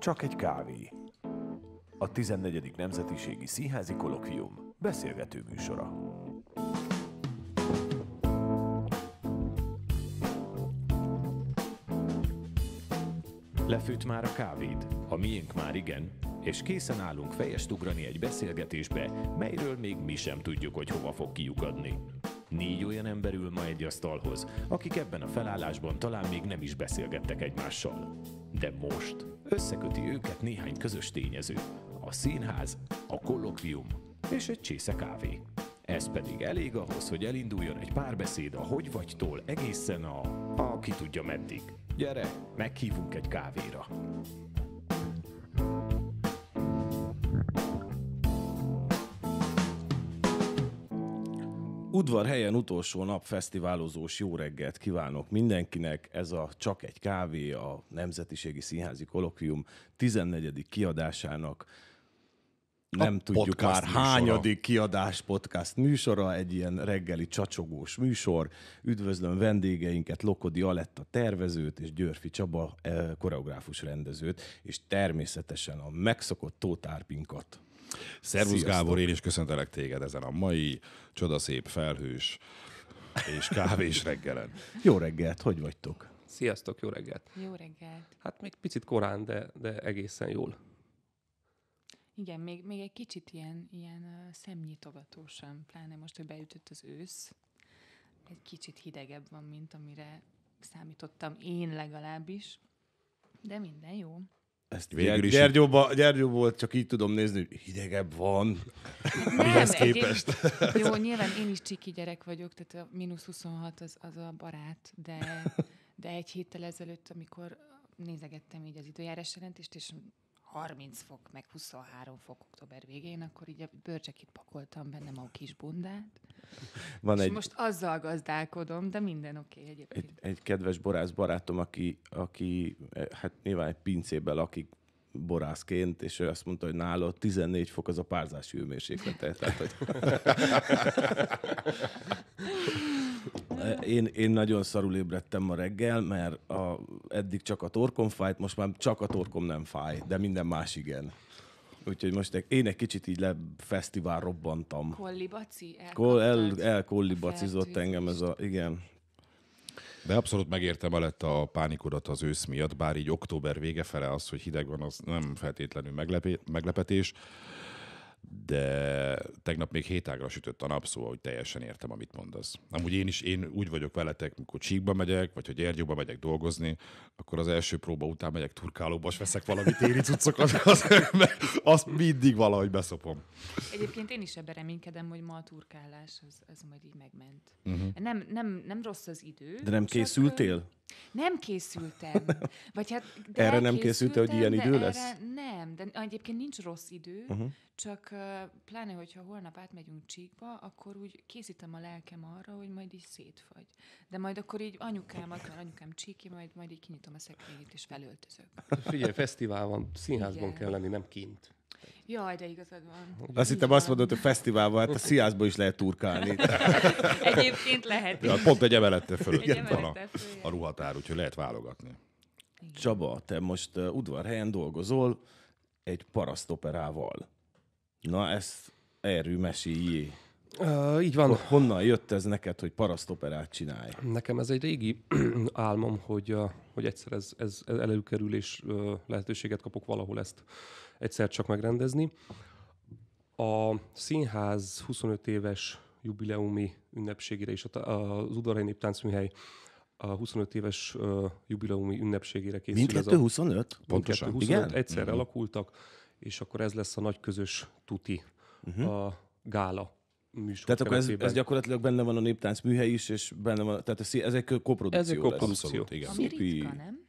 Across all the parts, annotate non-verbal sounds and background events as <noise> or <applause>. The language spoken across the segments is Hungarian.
Csak egy kávé. A 14. Nemzetiségi Színházi Kolokvium beszélgető műsora. Lefőtt már a kávéd, a miénk már igen, és készen állunk fejest ugrani egy beszélgetésbe, melyről még mi sem tudjuk, hogy hova fog kiukadni. Négy olyan ember ül ma egy asztalhoz, akik ebben a felállásban talán még nem is beszélgettek egymással. De most Összeköti őket néhány közös tényező, a színház, a kollokvium és egy csésze kávé. Ez pedig elég ahhoz, hogy elinduljon egy párbeszéd a hogy vagytól egészen a... aki tudja meddig. Gyere, meghívunk egy kávéra. Udvar helyen utolsó nap fesztiválozós jó reggelt kívánok mindenkinek. Ez a Csak egy kávé, a Nemzetiségi Színházi Kolokvium 14. kiadásának nem a tudjuk már műsora. hányadik kiadás podcast műsora, egy ilyen reggeli csacsogós műsor. Üdvözlöm vendégeinket, Lokodi Aletta tervezőt és Györfi Csaba eh, koreográfus rendezőt, és természetesen a megszokott Tóth Árpinkat. Szervusz Sziasztok. Gábor, én is köszöntelek téged ezen a mai csodaszép felhős és kávés <laughs> reggelen. Jó reggelt, hogy vagytok? Sziasztok, jó reggelt. Jó reggelt. Hát még picit korán, de, de egészen jól. Igen, még, még egy kicsit ilyen, ilyen szemnyitogatósan, pláne most, hogy beütött az ősz, egy kicsit hidegebb van, mint amire számítottam én legalábbis, de minden jó ezt végül is... Gyergyóba, volt, csak így tudom nézni, hogy hidegebb van. Nem, mihez képest. Én, jó, nyilván én is csiki gyerek vagyok, tehát a mínusz 26 az, az a barát, de, de egy héttel ezelőtt, amikor nézegettem így az időjárás jelentést, és 30 fok, meg 23 fok október végén, akkor így a bőrcsekit pakoltam bennem a kis bundát, van és egy, most azzal gazdálkodom, de minden oké okay egyébként. Egy, egy kedves borász barátom, aki, aki eh, hát nyilván egy pincében lakik, borászként, és ő azt mondta, hogy nála 14 fok az a párzási hőmérséklete. Tehát, hogy... én, én nagyon szarul ébredtem ma reggel, mert a, eddig csak a torkom fájt, most már csak a torkom nem fáj, de minden más igen. Úgyhogy most én egy kicsit így lefesztivál robbantam. Kollibaci? Kol, el, elkollibacizott engem ez a... Igen. De abszolút megértem elett a pánikodat az ősz miatt, bár így október vége fele az, hogy hideg van, az nem feltétlenül meglepetés de tegnap még hétágra sütött a nap, szóval hogy teljesen értem, amit mondasz. Amúgy én is én úgy vagyok veletek, mikor csíkba megyek, vagy hogy Ergyóba megyek dolgozni, akkor az első próba után megyek turkálóba, és veszek valami téri cuccokat, <laughs> az, mert azt mindig valahogy beszopom. Egyébként én is ebben reménykedem, hogy ma a turkálás az, az majd így megment. Uh-huh. Nem, nem, nem rossz az idő. De nem készültél? Csak, nem készültem. <laughs> Vagy hát, de erre nem készültem, hogy ilyen idő lesz? Erre nem, de egyébként nincs rossz idő, uh-huh. csak pláne, hogyha holnap átmegyünk csíkba, akkor úgy készítem a lelkem arra, hogy majd így szétfagy. De majd akkor így anyukám, mert anyukám csíki, majd, majd így kinyitom a szekrényét és felöltözök. Figyelj, fesztivál van, színházban Igen. kell lenni, nem kint. Jaj, de igazad van. Azt hittem azt mondod, hogy fesztiválban, hát a Sziászba is lehet turkálni. <laughs> Egyébként lehet. Ja, pont egy emelette fölött egy van a, a ruhatár, úgyhogy lehet válogatni. Igen. Csaba, te most udvarhelyen dolgozol egy parasztoperával. Na, ezt erről meséljé. Uh, így van. Honnan jött ez neked, hogy parasztoperát csinálj? Nekem ez egy régi <clears throat> álmom, hogy, uh, hogy egyszer ez, ez, előkerül, és uh, lehetőséget kapok valahol ezt egyszer csak megrendezni. A színház 25 éves jubileumi ünnepségére és az Udarai Néptáncműhely a 25 éves jubileumi ünnepségére készül. Mindkettő 25? Pontosan. Mindkettő 25 Igen? egyszerre mhm. uh-huh. alakultak, és akkor ez lesz a nagy közös tuti, uh-huh. a gála műsor Tehát akkor ez, ez gyakorlatilag benne van a Néptánc műhely is, és benne van, tehát ez, ez egy koprodukció. Ez egy koprodukció. Abszolút, igen. Ami ritka, nem?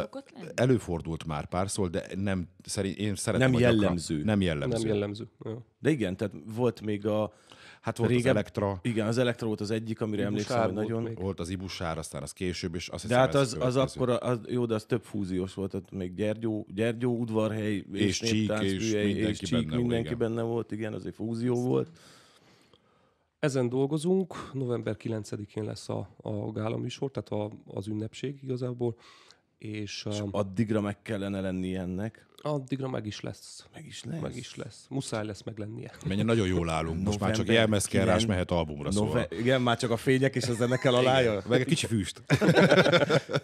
szokott előfordult már párszor, de nem, szerint, én szeretem. Nem jellemző. Gyakran, nem jellemző. Nem jellemző. Ja. De igen, tehát volt még a... Hát volt régebb, az Elektra. Igen, az Elektra volt az egyik, amire Ibusár emlékszem, hogy nagyon... Még. Volt az Ibusár, aztán az később, és azt hiszem, De hát az, az akkor, az, jó, de az több fúziós volt, tehát még Gyergyó, Gyergyó udvarhely, és, és Csík, és mindenki, és Csík, benne, mindenki volt, benne volt, igen, az egy fúzió volt. Ezen dolgozunk, november 9-én lesz a, a gála műsor, tehát a, az ünnepség igazából. És, és um, addigra meg kellene lenni ennek. Addigra meg is lesz. Meg is lesz. Meg is lesz. Muszáj lesz meg lennie. Mennyire nagyon jól állunk. Most már csak jelmezkerrás mehet albumra Nove- szóval. Igen, már csak a fények és a ennek kell alája. meg egy kicsi füst.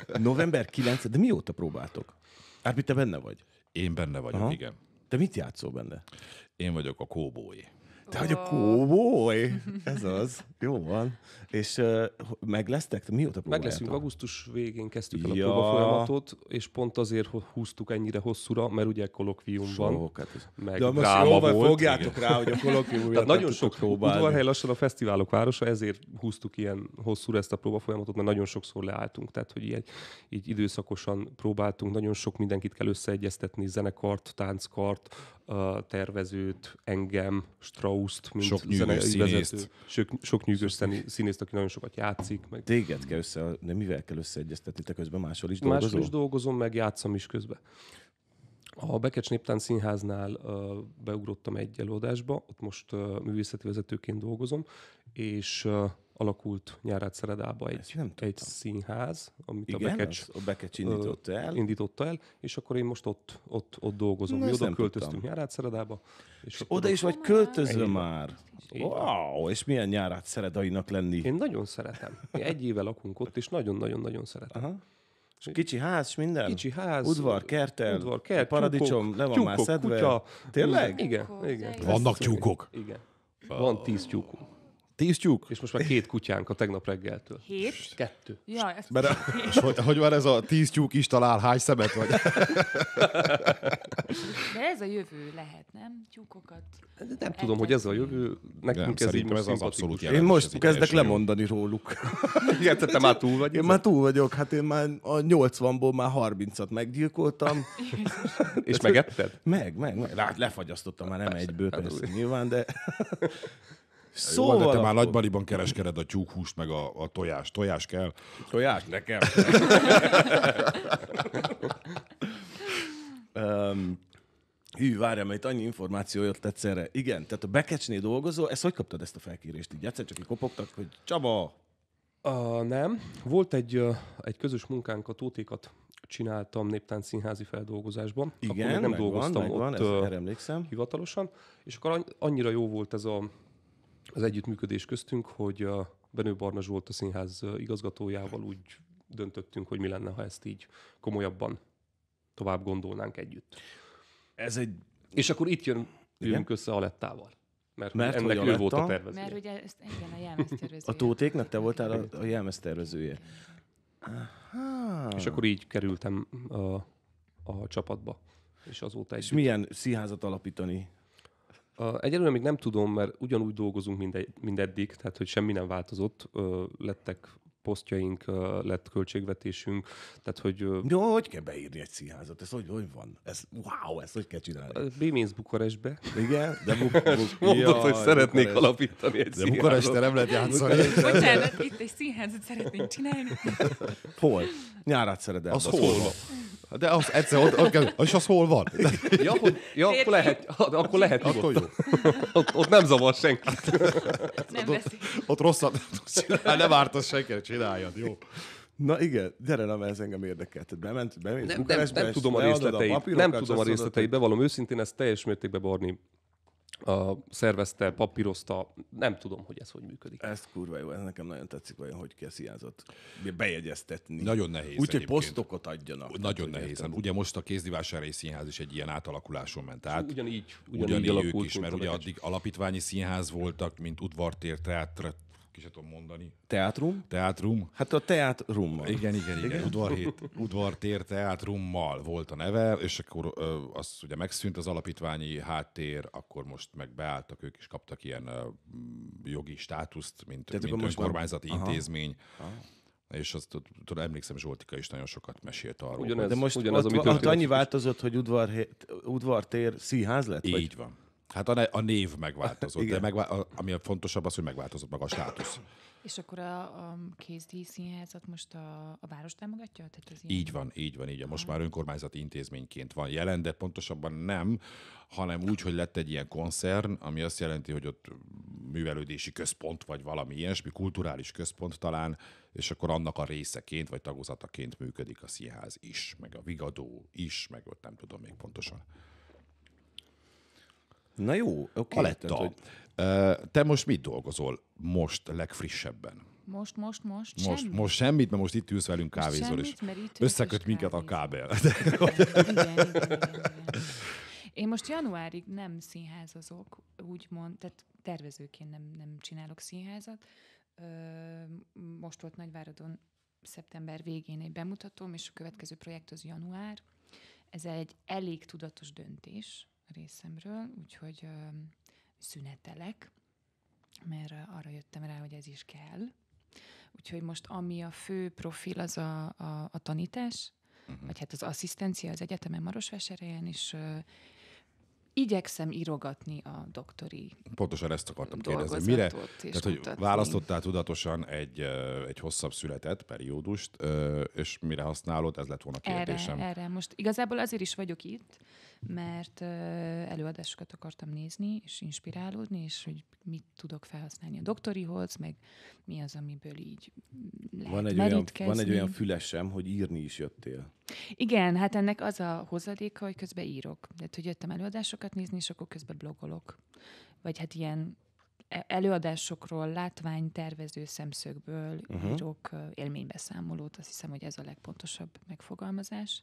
<laughs> November 9 de mióta próbáltok? Árpi, hát, te benne vagy? Én benne vagyok, Aha. igen. Te mit játszol benne? Én vagyok a kóbói. Te vagy a kóboly? <laughs> Ez az. Jó van. És uh, meg lesztek? Mióta próbáljátok? Meg leszünk. Augusztus végén kezdtük el ja. a próbafolyamatot, és pont azért húztuk ennyire hosszúra, mert ugye kolokvium van. Sok, hát meg De most jól van, fogjátok igen. rá, hogy a kolokvium Tehát nagyon sok próbálni. Udvarhely lassan a fesztiválok városa, ezért húztuk ilyen hosszúra ezt a próbafolyamatot, mert nagyon sokszor leálltunk. Tehát, hogy ilyen, így időszakosan próbáltunk, nagyon sok mindenkit kell összeegyeztetni, zenekart, tánckart, a tervezőt, engem, Strauss-t, mint sok nyűgös színészt. sok, sok nyűgös színészt, aki nagyon sokat játszik. Meg... Téged kell össze, de mivel kell összeegyeztetni, te közben máshol is dolgozol? Máshol is dolgozom, meg játszom is közben. A Bekecs Néptán Színháznál uh, beugrottam egy előadásba, ott most uh, művészeti vezetőként dolgozom, és uh, alakult nyárát Szeredába egy, nem egy színház, amit Igen, a Bekecs, a Bekecs indította, el. indította el, és akkor én most ott, ott, ott dolgozom. Na, Mi oda költöztünk tudtam. nyárát Szeredába. És és oda is vagy költözöl már. Éve. Wow, és milyen nyárát Szeredainak lenni? Én nagyon szeretem. Mi egy éve lakunk ott, és nagyon-nagyon-nagyon szeretem. Aha. kicsi ház, és minden? Kicsi ház. Udvar, kertel, udvar, kert, paradicsom, tyúkok, le van tyúkok, már szedve. Kutya, Tényleg? Igen, igen. Vannak tyúkok? Igen. Van tíz tyúkunk. Tíz tyúk? És most már két kutyánk a tegnap reggeltől. Hét? Kettő. Ja, ezt Mert, és hogy, hogy van ez a tíz tyúk is talál, hány szemet vagy? De ez a jövő lehet, nem? Tyúkokat. Nem tudom, hogy ez a jövő. Nekünk nem, ez így most ez az abszolút Én most kezdek lemondani róluk. <laughs> Igen, te már túl vagy? Én már túl vagyok. Hát én már a 80-ból már 30-at meggyilkoltam. <laughs> és megetted? Meg, meg. meg. Hát lefagyasztottam már nem egyből, hát persze, nyilván, de <laughs> Szóval Jó, de te szóval már nagybaliban kereskered a tyúkhúst, meg a, a tojás. Tojás kell? Tojás nekem. um, <laughs> hű, várjál, mert itt annyi információ jött egyszerre. Igen, tehát a bekecsné dolgozó, ezt hogy kaptad ezt a felkérést? Így egyszer csak így kopogtak, hogy Csaba, Uh, nem. Volt egy, uh, egy közös munkánk, a Tótékat csináltam néptánc színházi feldolgozásban. Igen, akkor még nem megvan, dolgoztam megvan, ott, ez, uh, emlékszem. hivatalosan. És akkor annyira jó volt ez a, az együttműködés köztünk, hogy a Benő Barna Zsolt a színház igazgatójával úgy döntöttünk, hogy mi lenne, ha ezt így komolyabban tovább gondolnánk együtt. Ez egy... És akkor itt jön, jön össze Alettával. Mert, mert ennek ő volt a tervezője. Mert ugye ezt, igen, a jelmeztervezője. a tótéknak te voltál a, a jelmeztervezője. Aha. És akkor így kerültem a, a csapatba. És azóta egy. És milyen színházat alapítani? A, egyelőre még nem tudom, mert ugyanúgy dolgozunk mint eddig, tehát hogy semmi nem változott. Ö, lettek posztjaink, ö, lett költségvetésünk, tehát hogy... Ö, Jó, hogy kell beírni egy színházat? Ez hogy, hogy van? Ez, wow, ezt hogy kell csinálni? Bémész Bukarestbe. Igen? De buk, <laughs> buk... Mondod, ja, hogy szeretnék Bukarest. alapítani egy De Bukarestre nem lehet játszani. Bocsánat, itt egy színházat szeretnénk csinálni. Hol? Nyárát szeretem. Az hol? De az egyszer ott, ott és az hol van? Ja, akkor, ja, akkor lehet, hát akkor lehet akkor jó. <laughs> Ott, ott, nem zavar senkit. Nem ott, ott, ott rosszat nem tudsz csinálni, nem ártasz senkit, csináljad, jó? Na igen, gyere, na, ez engem érdekel. Tehát bement, bement, nem, nem, nem, tudom a részleteit, nem tudom a részleteit, bevallom őszintén, ez teljes mértékben Barni a, szervezte, papírozta, nem tudom, hogy ez hogy működik. Ez kurva jó, ez nekem nagyon tetszik, vajon, hogy ki a hiányzott bejegyeztetni. Nagyon nehéz. Úgyhogy posztokat adjanak. Nagyon tehát, nehéz. Értem. Hát ugye most a kézdivásárai színház is egy ilyen átalakuláson ment át. Ugyanígy, ugyanígy, ugyanígy ők is, mert ugye addig alapítványi színház voltak, mint udvartér, teátra, ki se tudom mondani. Teátrum? Teátrum. Hát a teátrummal. Igen, igen, igen. igen? Udvarhét, udvartér teátrummal volt a neve, és akkor ö, az ugye megszűnt az alapítványi háttér, akkor most meg beálltak, ők is kaptak ilyen ö, jogi státuszt, mint, Tehát mint önkormányzati most... intézmény. Aha. Aha. És azt tudom, emlékszem, Zsoltika is nagyon sokat mesélt arról. Ugyanez, de most ugyanaz, ott, ott annyi változott, hogy udvar, udvartér színház lett? Így vagy? van. Hát a, ne, a név megváltozott, de megvá- a, ami a fontosabb az, hogy megváltozott maga a státusz. És akkor a, a kézdíj színházat most a, a város támogatja? Tehát ez ilyen... Így van, így van, így. Most már önkormányzati intézményként van jelen, de pontosabban nem, hanem úgy, hogy lett egy ilyen koncern, ami azt jelenti, hogy ott művelődési központ, vagy valami ilyesmi, kulturális központ talán, és akkor annak a részeként, vagy tagozataként működik a színház is, meg a vigadó is, meg ott nem tudom még pontosan. Na jó, oké. Okay, Aletta, hogy... te most mit dolgozol most legfrissebben? Most, most, most, most semmit? Most semmit, mert most itt ülsz velünk kávézol, és összeköt minket a kábel. <laughs> igen, igen, igen, igen. Én most januárig nem színházazok, úgymond, tehát tervezőként nem, nem csinálok színházat. Most volt Nagyváradon szeptember végén egy bemutatóm, és a következő projekt az január. Ez egy elég tudatos döntés, részemről, úgyhogy szünetelek, mert arra jöttem rá, hogy ez is kell. Úgyhogy most ami a fő profil, az a, a, a tanítás, uh-huh. vagy hát az asszisztencia az egyetemen Marosvásárhelyen, és uh, igyekszem írogatni a doktori Pontosan ezt akartam kérdezni. Mire? Tehát, hogy mutatni. választottál tudatosan egy, egy hosszabb született periódust, és mire használod? Ez lett volna kérdésem. Erre, erre. Most igazából azért is vagyok itt, mert előadásokat akartam nézni, és inspirálódni, és hogy mit tudok felhasználni a doktorihoz, meg mi az, amiből így lehet van egy olyan, Van egy olyan fülesem, hogy írni is jöttél. Igen, hát ennek az a hozadéka, hogy közben írok. Tehát, hogy jöttem előadásokat nézni, és akkor közben blogolok. Vagy hát ilyen e- előadásokról, látványtervező szemszögből uh-huh. írok élménybeszámolót, azt hiszem, hogy ez a legpontosabb megfogalmazás.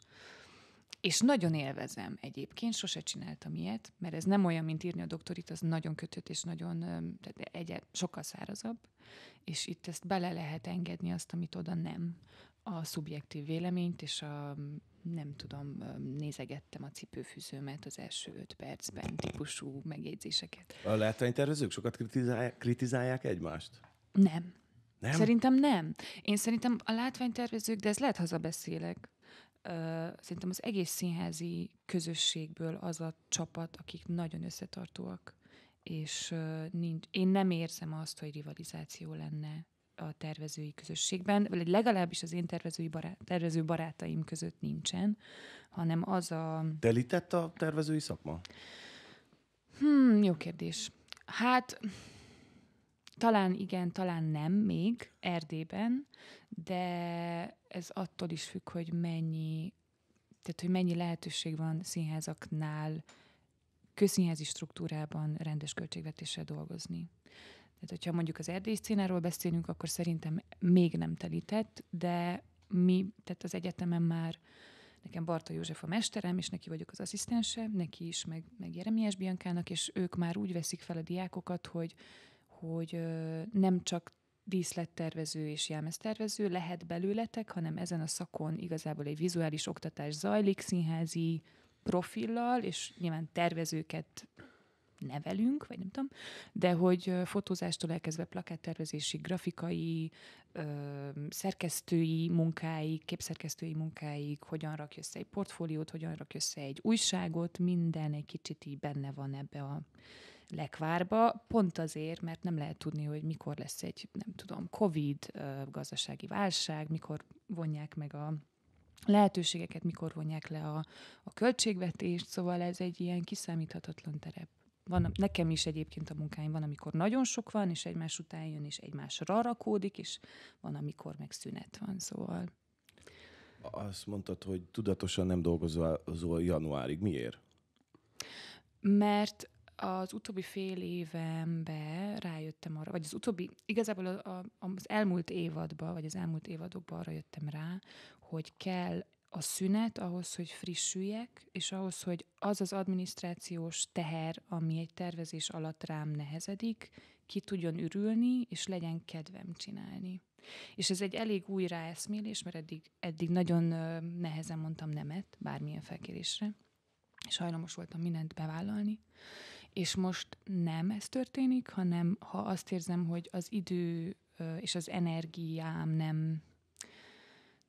És nagyon élvezem egyébként, sose csináltam ilyet, mert ez nem olyan, mint írni a doktorit, az nagyon kötött és nagyon, tehát egy, sokkal szárazabb, és itt ezt bele lehet engedni azt, amit oda nem. A szubjektív véleményt és a nem tudom, nézegettem a cipőfűzőmet az első öt percben típusú megjegyzéseket. A látványtervezők sokat kritizálják, kritizálják egymást? Nem. Nem? Szerintem nem. Én szerintem a látványtervezők, de ez lehet hazabeszélek, szerintem az egész színházi közösségből az a csapat, akik nagyon összetartóak, és nincs, én nem érzem azt, hogy rivalizáció lenne a tervezői közösségben, vagy legalábbis az én tervezői barát, tervező barátaim között nincsen, hanem az a... Telített a tervezői szakma? Hmm, jó kérdés. Hát talán igen, talán nem még Erdében, de ez attól is függ, hogy mennyi, tehát hogy mennyi lehetőség van színházaknál közszínházi struktúrában rendes költségvetéssel dolgozni. Tehát, hogyha mondjuk az erdély színáról beszélünk, akkor szerintem még nem telített, de mi, tehát az egyetemen már nekem Barta József a mesterem, és neki vagyok az asszisztense, neki is, meg, meg Jeremias Biancának, és ők már úgy veszik fel a diákokat, hogy hogy nem csak díszlettervező és jelmeztervező lehet belőletek, hanem ezen a szakon igazából egy vizuális oktatás zajlik színházi profillal, és nyilván tervezőket nevelünk, vagy nem tudom, de hogy fotózástól elkezdve plakáttervezésig, grafikai, ö, szerkesztői munkáig, képszerkesztői munkáig, hogyan rakj össze egy portfóliót, hogyan rakj össze egy újságot, minden egy kicsit így benne van ebbe a lekvárba, pont azért, mert nem lehet tudni, hogy mikor lesz egy, nem tudom, COVID, gazdasági válság, mikor vonják meg a lehetőségeket, mikor vonják le a, a költségvetést, szóval ez egy ilyen kiszámíthatatlan terep. Van, nekem is egyébként a munkáim van, amikor nagyon sok van, és egymás után jön, és egymásra rakódik, és van, amikor meg szünet van, szóval... Azt mondtad, hogy tudatosan nem dolgozol januárig. Miért? Mert az utóbbi fél évemben rájöttem arra, vagy az utóbbi, igazából a, a, az elmúlt évadban, vagy az elmúlt évadokban arra jöttem rá, hogy kell a szünet ahhoz, hogy frissüljek, és ahhoz, hogy az az adminisztrációs teher, ami egy tervezés alatt rám nehezedik, ki tudjon ürülni, és legyen kedvem csinálni. És ez egy elég új ráeszmélés, mert eddig, eddig nagyon nehezen mondtam nemet bármilyen felkérésre, és hajlamos voltam mindent bevállalni. És most nem ez történik, hanem ha azt érzem, hogy az idő és az energiám nem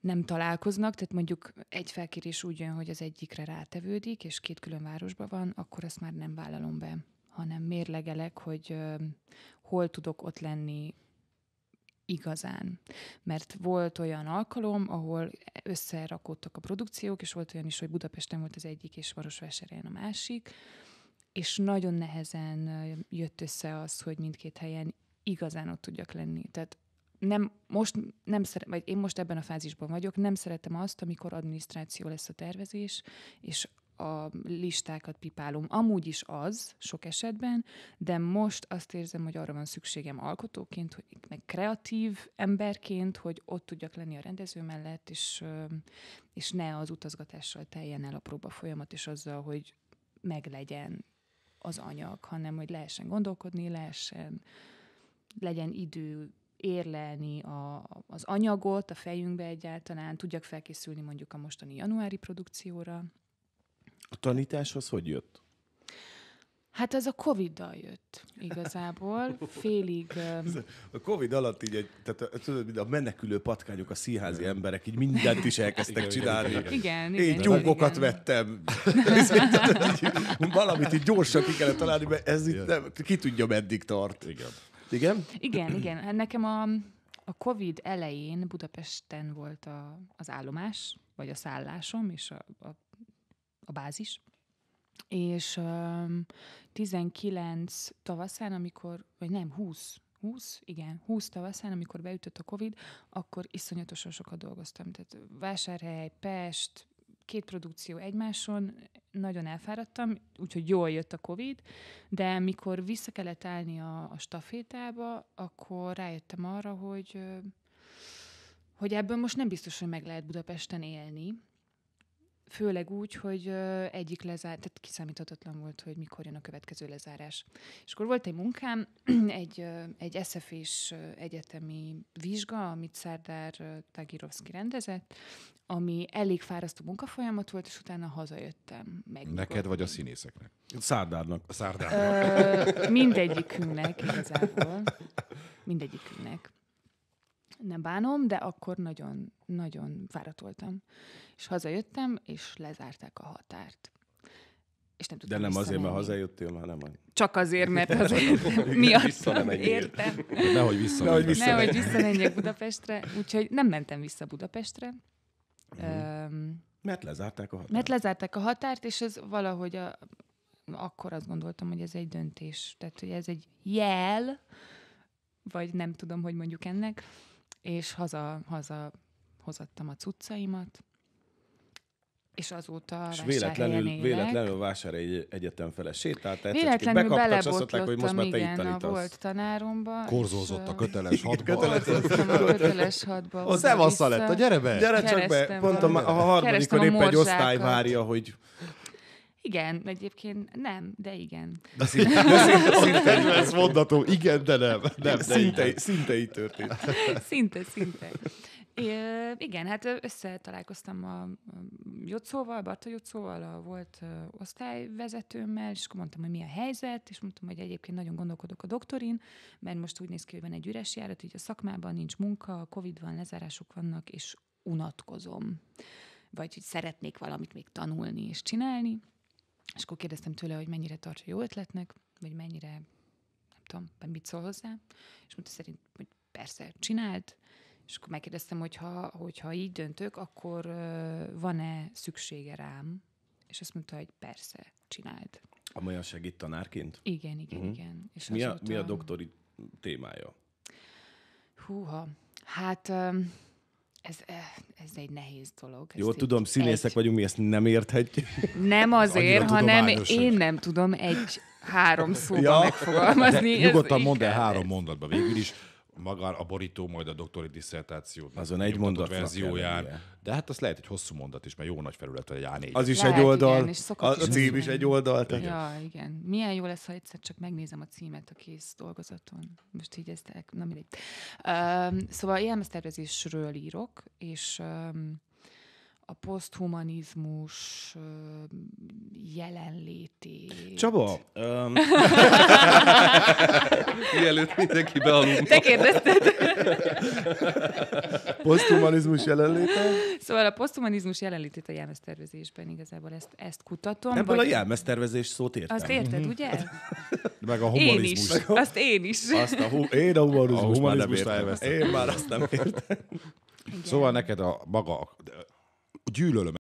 nem találkoznak, tehát mondjuk egy felkérés úgy jön, hogy az egyikre rátevődik, és két külön városban van, akkor azt már nem vállalom be, hanem mérlegelek, hogy hol tudok ott lenni igazán. Mert volt olyan alkalom, ahol összerakódtak a produkciók, és volt olyan is, hogy Budapesten volt az egyik, és Varosvásárhelyen a másik, és nagyon nehezen jött össze az, hogy mindkét helyen igazán ott tudjak lenni. Tehát nem, most nem szeret, vagy én most ebben a fázisban vagyok, nem szeretem azt, amikor adminisztráció lesz a tervezés, és a listákat pipálom. Amúgy is az sok esetben, de most azt érzem, hogy arra van szükségem alkotóként, hogy, meg kreatív emberként, hogy ott tudjak lenni a rendező mellett, és, és ne az utazgatással teljen el a próba folyamat, és azzal, hogy meglegyen az anyag, hanem hogy lehessen gondolkodni, lehessen, legyen idő érlelni a, az anyagot a fejünkbe egyáltalán, tudjak felkészülni mondjuk a mostani januári produkcióra. A tanításhoz hogy jött? Hát az a Covid-dal jött igazából, félig... <laughs> A Covid alatt így, egy, tehát tudod, mint a menekülő patkányok, a színházi emberek így mindent is elkezdtek igen, csinálni. Igen, igen. Én igen, gyúkokat igen. vettem. <laughs> Valamit így gyorsan ki kellett találni, mert ez itt nem, ki tudja, meddig tart. Igen. Igen? Igen, igen. Hát nekem a, a Covid elején Budapesten volt a, az állomás, vagy a szállásom, és a, a, a bázis és um, 19 tavaszán, amikor, vagy nem, 20, 20, igen, 20 tavaszán, amikor beütött a Covid, akkor iszonyatosan sokat dolgoztam. Tehát vásárhely, Pest, két produkció egymáson, nagyon elfáradtam, úgyhogy jól jött a Covid, de mikor vissza kellett állni a, a stafétába, akkor rájöttem arra, hogy hogy ebből most nem biztos, hogy meg lehet Budapesten élni, Főleg úgy, hogy egyik lezárt, tehát kiszámíthatatlan volt, hogy mikor jön a következő lezárás. És akkor volt egy munkám, <clears throat> egy, egy szf egyetemi vizsga, amit Szárdár Tagirovszki rendezett, ami elég fárasztó munkafolyamat volt, és utána hazajöttem. Meg Neked vagy a színészeknek? Szárdárnak. Szárdárnak. Ö, mindegyikünknek igazából. Mindegyikünknek nem bánom, de akkor nagyon, nagyon fáradt voltam. És hazajöttem, és lezárták a határt. És nem tudtam De nem azért, mert hazajöttél, hanem... Csak azért, mert azért <laughs> <laughs> miattam értem. Nehogy visszamenjek. Nehogy visszamenjek Budapestre. Úgyhogy nem mentem vissza Budapestre. Mm. Um, mert lezárták a határt. Mert lezárták a határt, és ez valahogy a, akkor azt gondoltam, hogy ez egy döntés. Tehát, hogy ez egy jel, vagy nem tudom, hogy mondjuk ennek, és haza, haza hozattam a cuccaimat, és azóta és véletlenül, élek. véletlenül vásár egy egyetem fele sétált, véletlenül bekaptak, azt hogy most már te igen, itt tanítasz. A volt tanáromba. Korzózott a köteles hatba. köteles <laughs> a köteles hatba. Az nem lett, a gyere be! Gyere csak be! Pont a, a harmadikon épp egy osztály várja, hogy igen, egyébként nem, de igen. De szinte, de szinte, <laughs> mondatom, igen, de nem. nem de szinte, szinte így történt. Szinte, szinte. É, igen, hát összetalálkoztam a mm, Jocóval, Barta Jocóval, a volt osztályvezetőmmel, és akkor mondtam, hogy mi a helyzet, és mondtam, hogy egyébként nagyon gondolkodok a doktorin, mert most úgy néz ki, hogy van egy üres járat, így a szakmában nincs munka, Covid van, lezárások vannak, és unatkozom. Vagy hogy szeretnék valamit még tanulni és csinálni. És akkor kérdeztem tőle, hogy mennyire tartsa jó ötletnek, vagy mennyire, nem tudom, mit szól hozzá. És mondta szerint, hogy persze, csinált. És akkor megkérdeztem, hogy ha, hogyha így döntök, akkor van-e szüksége rám? És azt mondta, hogy persze, csinált. Amolyan segít tanárként? Igen, igen, uh-huh. igen. És mi, a, mi a doktori témája? Húha. Hát um, ez, ez egy nehéz dolog. Jó, tudom, színészek egy... vagyunk, mi ezt nem érthetjük. Nem azért, hanem én nem tudom egy három szóban ja. megfogalmazni. nyugodtan mondd el három mondatba végül is maga a borító majd a doktori diszertáció. Azon egy mondat verzióján. Kell de hát azt lehet egy hosszú mondat is, mert jó nagy felület, hogy a 4 Az is lehet, egy oldal, igen, a, a cím is egy oldal. Tehát. Ja, igen. Milyen jó lesz, ha egyszer csak megnézem a címet a kész dolgozaton. Most így ezt el, nem mindegy. Um, szóval élmeztervezésről írok, és um, a poszthumanizmus jelenlétét. Csaba! Um, <laughs> mielőtt mindenki bealudna. Te kérdezted. poszthumanizmus jelenléte? Szóval a poszthumanizmus jelenlétét a jelmeztervezésben igazából ezt, ezt kutatom. Ebből vagy... a jelmeztervezés szót értem. Azt érted, mm-hmm. ugye? Hm. Meg a humanizmus. Én is. Azt én is. Azt a hu- én a humanizmus. A humanizmus már nem értem. Én már azt nem értem. Igen. Szóval neked a maga gyűlölöm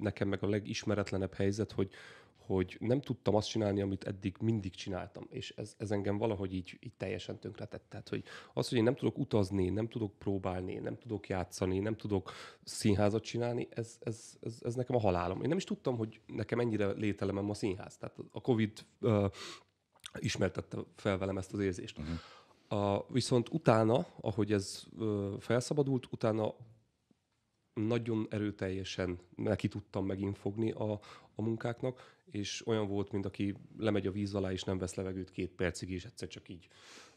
nekem meg a legismeretlenebb helyzet, hogy, hogy nem tudtam azt csinálni, amit eddig mindig csináltam, és ez, ez engem valahogy így, így teljesen tönkretett. Tehát, hogy az, hogy én nem tudok utazni, nem tudok próbálni, nem tudok játszani, nem tudok színházat csinálni, ez, ez, ez, ez nekem a halálom. Én nem is tudtam, hogy nekem ennyire lételemem a színház. Tehát a COVID uh, ismertette fel velem ezt az érzést. Uh-huh. A, viszont utána, ahogy ez ö, felszabadult, utána nagyon erőteljesen neki tudtam megint fogni a, a munkáknak, és olyan volt, mint aki lemegy a víz alá, és nem vesz levegőt két percig, és egyszer csak így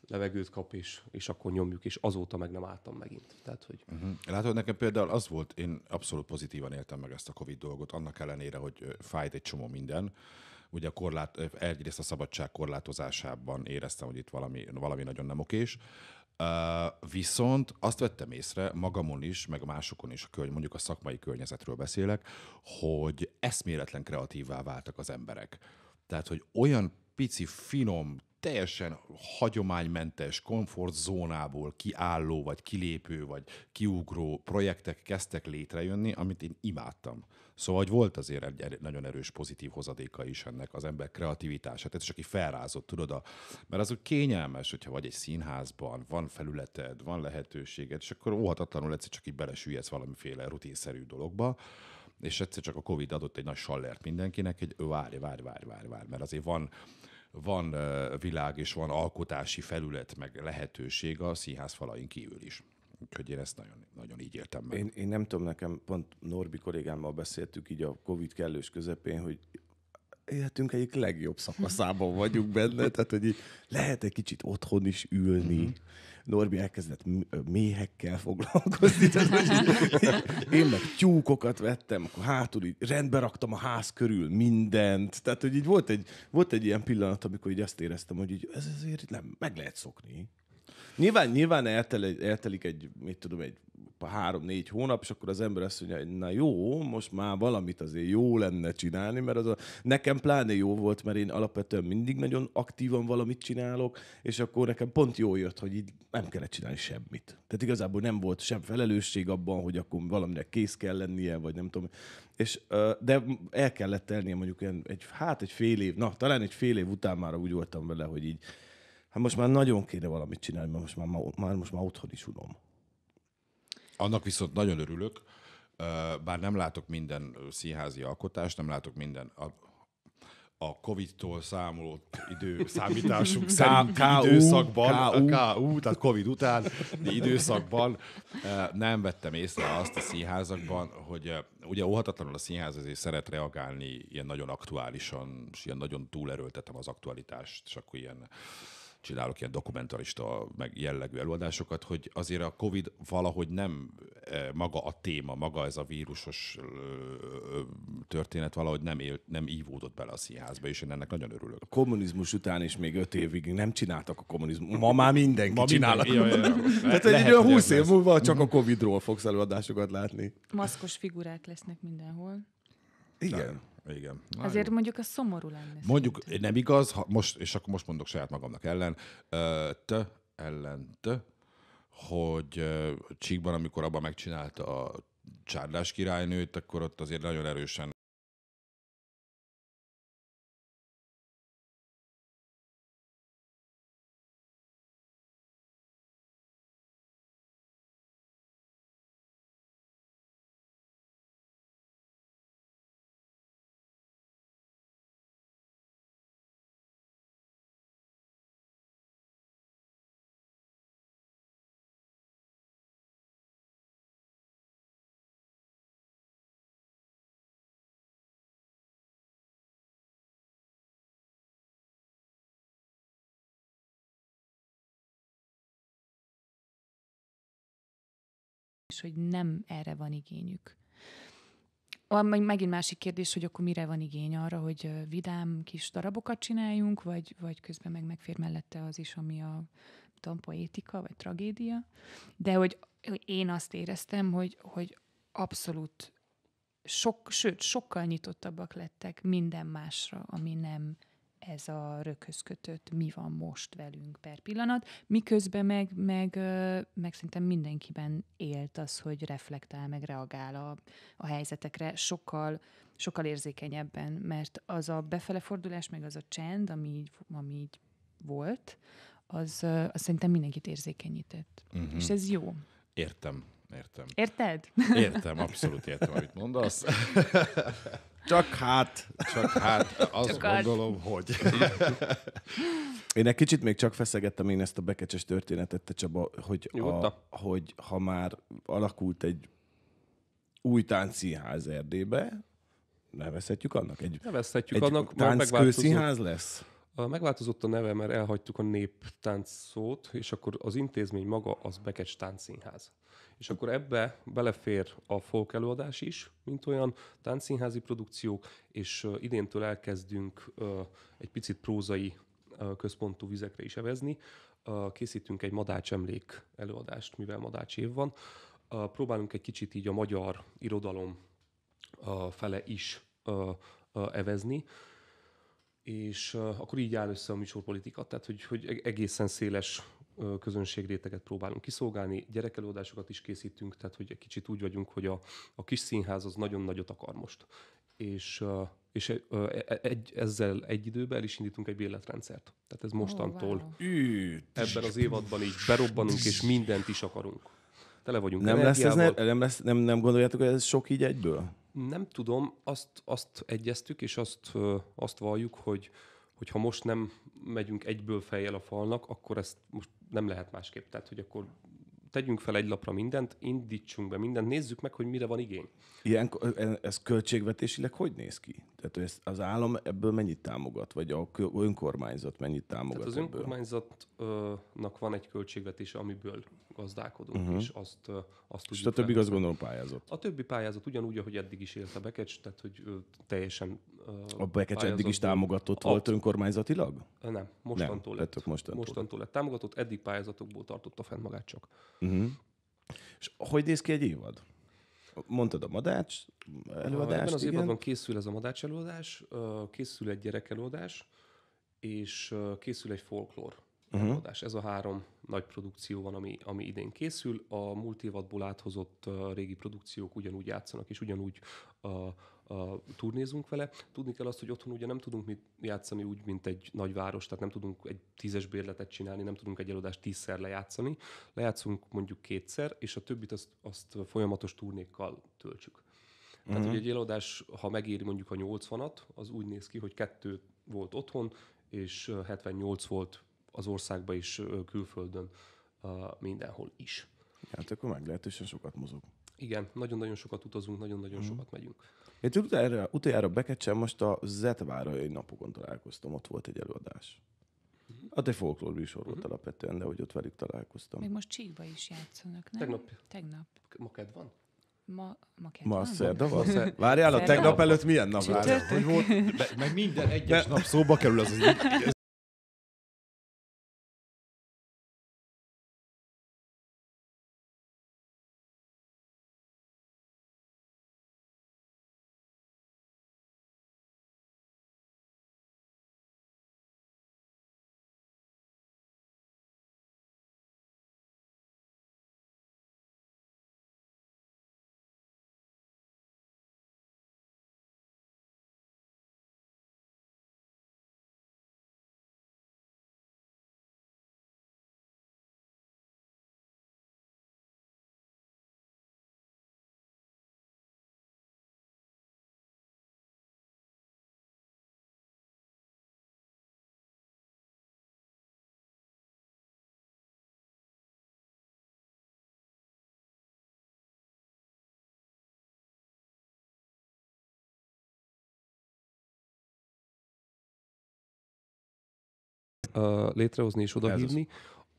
levegőt kap, és, és akkor nyomjuk, és azóta meg nem álltam megint. Tehát, hogy... Uh-huh. Látod, nekem például az volt, én abszolút pozitívan éltem meg ezt a Covid dolgot, annak ellenére, hogy fájt egy csomó minden, ugye a korlát, egyrészt a szabadság korlátozásában éreztem, hogy itt valami, valami nagyon nem okés. Uh, viszont azt vettem észre magamon is, meg másokon is, hogy mondjuk a szakmai környezetről beszélek, hogy eszméletlen kreatívvá váltak az emberek. Tehát, hogy olyan pici, finom, teljesen hagyománymentes, komfortzónából kiálló, vagy kilépő, vagy kiugró projektek kezdtek létrejönni, amit én imádtam. Szóval, hogy volt azért egy er-, nagyon erős pozitív hozadéka is ennek az ember kreativitását, ez is aki felrázott, tudod, a, mert az úgy kényelmes, hogyha vagy egy színházban, van felületed, van lehetőséged, és akkor óhatatlanul egyszer csak így belesüljesz valamiféle rutinszerű dologba, és egyszer csak a Covid adott egy nagy sallert mindenkinek, hogy várj, várj, várj, várj, várj, mert azért van, van világ és van alkotási felület, meg lehetőség a színház falain kívül is. Úgyhogy én ezt nagyon, nagyon így éltem meg. Én, én nem tudom, nekem pont Norbi kollégámmal beszéltük így a Covid kellős közepén, hogy életünk egyik legjobb szakaszában vagyunk benne, tehát hogy lehet egy kicsit otthon is ülni. Mm-hmm. Norbi elkezdett méhekkel foglalkozni, tehát, én meg tyúkokat vettem, akkor hátul így rendbe raktam a ház körül mindent, tehát hogy így volt egy, volt egy ilyen pillanat, amikor így azt éreztem, hogy így ez azért nem, meg lehet szokni. Nyilván, nyilván eltel, eltelik egy, mit tudom, egy három-négy hónap, és akkor az ember azt mondja, hogy na jó, most már valamit azért jó lenne csinálni, mert az a, nekem pláne jó volt, mert én alapvetően mindig nagyon aktívan valamit csinálok, és akkor nekem pont jó jött, hogy így nem kellett csinálni semmit. Tehát igazából nem volt sem felelősség abban, hogy akkor valaminek kész kell lennie, vagy nem tudom. És, de el kellett tennie mondjuk egy, hát egy fél év, na talán egy fél év után már úgy voltam vele, hogy így Hát most már nagyon kéne valamit csinálni, mert most már, már, most már otthon is unom. Annak viszont nagyon örülök, bár nem látok minden színházi alkotást, nem látok minden a, a Covid-tól számolt idő számításunk szerinti K- időszakban, KU. a KU, tehát Covid után időszakban nem vettem észre azt a színházakban, hogy ugye óhatatlanul a színház azért szeret reagálni ilyen nagyon aktuálisan, és ilyen nagyon túlerőltetem az aktualitást, és akkor ilyen csinálok ilyen dokumentarista meg jellegű előadásokat, hogy azért a Covid valahogy nem e, maga a téma, maga ez a vírusos történet valahogy nem, él, nem ívódott bele a színházba, és én ennek nagyon örülök. A kommunizmus után is még öt évig nem csináltak a kommunizmus. Ma már mindenki Ma csinál. Tehát egy olyan húsz év múlva csak a mhm. Covid-ról fogsz előadásokat látni. Maszkos figurák lesznek mindenhol. Igen. Na. Igen. Nagyon. Azért mondjuk a szomorú lenne. Mondjuk szerintem. Eh, nem igaz, ha most, és akkor most mondok saját magamnak ellen, t, ellen t, hogy Csíkban, amikor abban megcsinálta a csárdás királynőt, akkor ott azért nagyon erősen és hogy nem erre van igényük. Megint másik kérdés, hogy akkor mire van igény arra, hogy vidám kis darabokat csináljunk, vagy, vagy közben meg megfér mellette az is, ami a tudom, poétika, vagy tragédia. De hogy, hogy én azt éreztem, hogy, hogy abszolút sok, sőt, sokkal nyitottabbak lettek minden másra, ami nem ez a röghöz kötött, mi van most velünk per pillanat, miközben meg, meg, meg szerintem mindenkiben élt az, hogy reflektál, meg reagál a, a helyzetekre sokkal, sokkal érzékenyebben, mert az a befele fordulás, meg az a csend, ami így, ami így volt, az, az szerintem mindenkit érzékenyített. Uh-huh. És ez jó. Értem értem. Érted? Értem, abszolút értem, amit mondasz. Csak hát. Csak hát, azt csak hát. gondolom, az. hogy. Én egy kicsit még csak feszegettem én ezt a bekecses történetet, te Csaba, hogy, a, hogy ha már alakult egy új táncszínház Erdélybe, nevezhetjük annak? Egy, nevezhetjük egy annak, Egy lesz? Megváltozott a neve, mert elhagytuk a néptánc szót, és akkor az intézmény maga az Bekecs Táncszínház. És akkor ebbe belefér a folk előadás is, mint olyan táncszínházi produkciók, és idéntől elkezdünk egy picit prózai központú vizekre is evezni. Készítünk egy madács emlék előadást, mivel madács év van. Próbálunk egy kicsit így a magyar irodalom fele is evezni és akkor így áll össze a műsorpolitika, tehát hogy, hogy e-, egészen széles közönségréteget próbálunk kiszolgálni, gyerekelőadásokat is készítünk, tehát hogy egy kicsit úgy vagyunk, hogy a, a kis színház az nagyon nagyot akar most. És, és e-, e-, egy, ezzel egy időben el is indítunk egy bérletrendszert. Tehát ez mostantól oh, wow. ebben az évadban így berobbanunk, és mindent is akarunk. Tele vagyunk nem lesz ez ne, nem, lesz, nem, nem gondoljátok, hogy ez sok így egyből? Nem tudom, azt, azt egyeztük, és azt, azt valljuk, hogy, hogy ha most nem megyünk egyből fejjel a falnak, akkor ezt most nem lehet másképp. Tehát, hogy akkor tegyünk fel egy lapra mindent, indítsunk be mindent, nézzük meg, hogy mire van igény. Ilyen, ez költségvetésileg hogy néz ki? Tehát az állam ebből mennyit támogat, vagy a önkormányzat mennyit támogat? Tehát az ebből? önkormányzatnak van egy költségvetés, amiből gazdálkodunk, uh-huh. és azt, azt tudjuk. És a többi azt gondolom pályázat. A többi pályázat ugyanúgy, ahogy eddig is élt a Bekecs, tehát hogy teljesen. A Bekecs eddig is támogatott ad. volt önkormányzatilag? Nem, mostantól, Nem, lett, mostantól. mostantól lett támogatott, eddig pályázatokból tartotta fent magát csak. Uh-huh. És hogy néz ki egy évad? mondtad a madács előadást. Ebben az évadban készül ez a madács előadás, készül egy gyerek előadás, és készül egy folklór uh-huh. előadás. Ez a három nagy produkció van, ami, ami idén készül. A múlt évadból áthozott régi produkciók ugyanúgy játszanak, és ugyanúgy a turnézunk vele. Tudni kell azt, hogy otthon ugye nem tudunk mit játszani úgy, mint egy nagy város, tehát nem tudunk egy tízes bérletet csinálni, nem tudunk egy előadást tízszer lejátszani. Lejátszunk mondjuk kétszer, és a többit azt, azt folyamatos turnékkal töltsük. Tehát, uh-huh. hogy egy előadás, ha megéri mondjuk a 80-at, az úgy néz ki, hogy kettő volt otthon, és 78 volt az országban is, külföldön, mindenhol is. Hát akkor meglehetősen sokat mozog. Igen, nagyon-nagyon sokat utazunk, nagyon-nagyon mm sokat megyünk. Én utoljára, utoljára bekecsem, most a Zetvára egy napokon találkoztam, ott volt egy előadás. Hát egy folklór műsor volt mhm. uh-huh. alapvetően, de hogy ott velük találkoztam. Még most Csíkba is játszanak, nem? Tegnap. Tegnap. Ma ked van? Ma, ma, ma szerda van? Szer... Várjál, a tegnap előtt milyen nap várjál? Hogy volt? meg minden egyes nap szóba kerül az, az létrehozni és odahívni,